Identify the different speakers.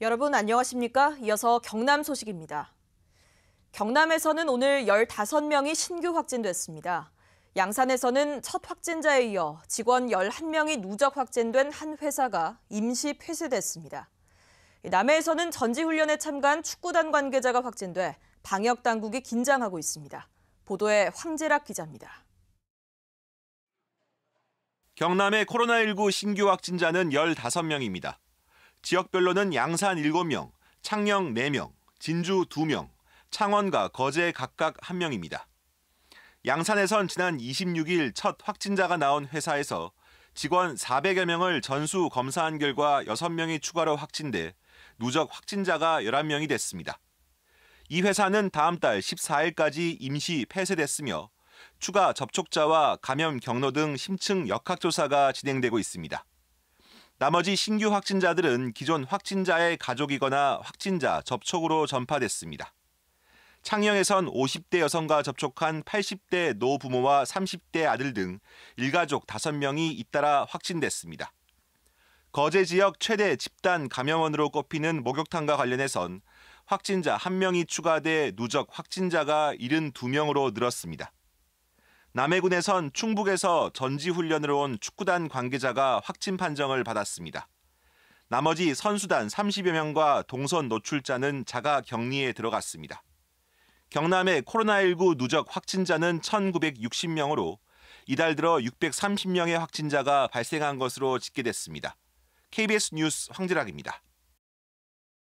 Speaker 1: 여러분 안녕하십니까? 이어서 경남 소식입니다. 경남에서는 오늘 15명이 신규 확진됐습니다. 양산에서는 첫 확진자에 이어 직원 11명이 누적 확진된 한 회사가 임시 폐쇄됐습니다. 남해에서는 전지훈련에 참가한 축구단 관계자가 확진돼 방역 당국이 긴장하고 있습니다. 보도에 황재락 기자입니다.
Speaker 2: 경남의 코로나19 신규 확진자는 15명입니다. 지역별로는 양산 7명, 창녕 4명, 진주 2명, 창원과 거제 각각 1명입니다. 양산에선 지난 26일 첫 확진자가 나온 회사에서 직원 400여 명을 전수 검사한 결과 6명이 추가로 확진돼 누적 확진자가 11명이 됐습니다. 이 회사는 다음 달 14일까지 임시 폐쇄됐으며 추가 접촉자와 감염 경로 등 심층 역학조사가 진행되고 있습니다. 나머지 신규 확진자들은 기존 확진자의 가족이거나 확진자 접촉으로 전파됐습니다. 창녕에선 50대 여성과 접촉한 80대 노부모와 30대 아들 등 일가족 5명이 잇따라 확진됐습니다. 거제 지역 최대 집단 감염원으로 꼽히는 목욕탕과 관련해선 확진자 1명이 추가돼 누적 확진자가 72명으로 늘었습니다. 남해군에선 충북에서 전지훈련을 온 축구단 관계자가 확진 판정을 받았습니다. 나머지 선수단 30여 명과 동선 노출자는 자가 격리에 들어갔습니다. 경남의 코로나19 누적 확진자는 1,960명으로 이달 들어 630명의 확진자가 발생한 것으로 집계됐습니다. KBS 뉴스 황지락입니다.